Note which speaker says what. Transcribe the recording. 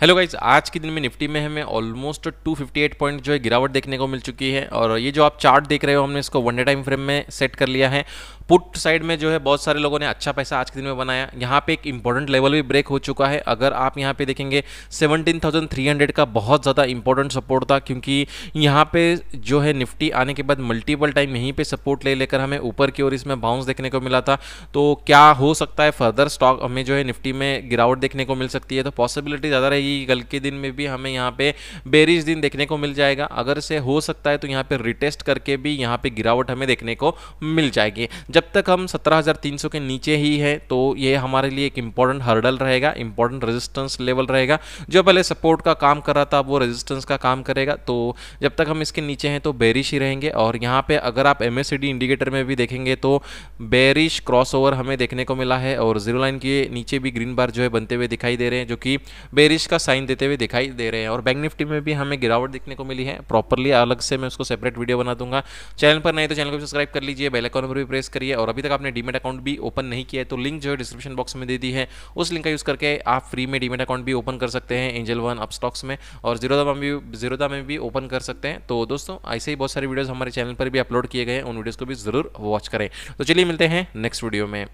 Speaker 1: hello guys आज के दिन में निफ्टी में हमें ऑलमोस्ट 258 पॉइंट जो है गिरावट देखने को मिल चुकी है और ये जो आप चार्ट देख रहे हो हमने इसको वन डे टाइम फ्रेम में सेट कर लिया है पुट साइड में जो है बहुत सारे लोगों ने अच्छा पैसा आज के दिन में बनाया यहाँ पे एक इंपॉर्टेंट लेवल भी ब्रेक हो चुका है अगर आप यहाँ पे देखेंगे 17,300 का बहुत ज़्यादा इंपॉर्टेंट सपोर्ट था क्योंकि यहाँ पे जो है निफ्टी आने के बाद मल्टीपल टाइम यहीं पे सपोर्ट ले लेकर हमें ऊपर की ओर इसमें बाउंस देखने को मिला था तो क्या हो सकता है फर्दर स्टॉक हमें जो है निफ्टी में गिरावट देखने को मिल सकती है तो पॉसिबिलिटी ज़्यादा रहेगी ఈ గల్కే దినమే బి హమే యహ పే బేరిష్ దిన దేఖనే కో మిల్ జాయేగా అగర్ సే హో సక్తా హై తో యహ పే రిటెస్ట్ కర్కే బి యహ పే గిరా ఉఠమే దేఖనే కో మిల్ జాయేగి జబ్ తక్ హమ్ 17300 కే నీచే హీ హై తో యహ హమారే లియే ఏక్ ఇంపోర్టెంట్ హర్డల్ రహేగా ఇంపోర్టెంట్ రెసిస్టెన్స్ లెవల్ రహేగా జో పహలే సపోర్ట్ కా కామ్ కర్ రహా థా అబో రెసిస్టెన్స్ కా కామ్ కరేగా తో జబ్ తక్ హమ్ ఇస్కే నీచే హై తో బేరిష్ హి రహేంగే ఔర్ యహ పే అగర్ ఆప్ एमएससीडी ఇండికేటర్ మే బి దేఖేంగే తో బేరిష్ క్రాస్ ఓవర్ హమే దేఖనే కో మలా హై ఔర్ జీరో లైన్ కే నీచే బి గ్రీన్ బార్ జోయ బంటే హే దఖై దే రహే का साइन देते हुए दिखाई दे रहे हैं और बैंक निफ्टी में भी हमें गिरावट देखने को मिली है प्रॉपरली अलग से मैं उसको सेपरेट वीडियो बना दूंगा चैनल पर नहीं तो चैनल को सब्सक्राइब कर लीजिए बेल आइकॉन पर भी प्रेस करिए और अभी तक आपने डीमेट अकाउंट भी ओपन नहीं किया है तो लिंक जो है डिस्क्रिप्शन बॉक्स में दे दी है उस लिंक का यूज़ करके आप फ्री में डीमेट अकाउंट भी ओपन कर सकते हैं एंजल वन अप स्टॉक्स में और जीरोदा में भी जीरोदा में भी ओपन कर सकते हैं तो दोस्तों ऐसे ही बहुत सारे वीडियोज़ हमारे चैनल पर भी अपलोड किए गए हैं उन वीडियोज़ को भी ज़रूर वॉच करें तो चलिए मिलते हैं नेक्स्ट वीडियो में